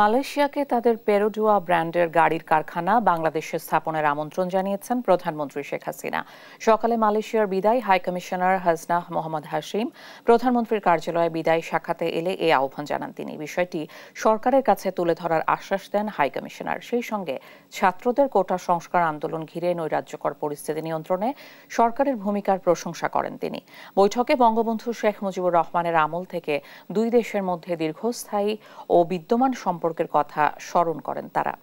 মালয়েশিয়াকে তাদের পেরোডুয়া ব্র্যান্ডের গাড়ির কারখানা বাংলাদেশে স্থাপনের আমন্ত্রণ জানিয়েছেন প্রধানমন্ত্রী শেখ হাসিনা সকালে মালয়েশিয়ার বিদায় high commissioner Hasna Mohammad Hashim প্রধানমন্ত্রীর কার্যালয়ে বিদায় সাক্ষাতে এলে এ আহ্বান জানান তিনি বিষয়টি সরকারের কাছে তুলে ধরার আশ্বাস দেন হাই কমিশনার সেই সঙ্গে ছাত্রদের কোটা সংস্কার আন্দোলন ঘিরে নৈরাজ্যকর পরিস্থিতি নিয়ন্ত্রণে সরকারের ভূমিকার প্রশংসা করেন তিনি বৈঠকে বঙ্গবন্ধু শেখ মুজিবুর রহমানের আমল থেকে দুই দেশের মধ্যে দীর্ঘস্থায়ী ও বিদ্যমান সম্পর্ক সম্পর্কের কথা স্মরণ করেন তারা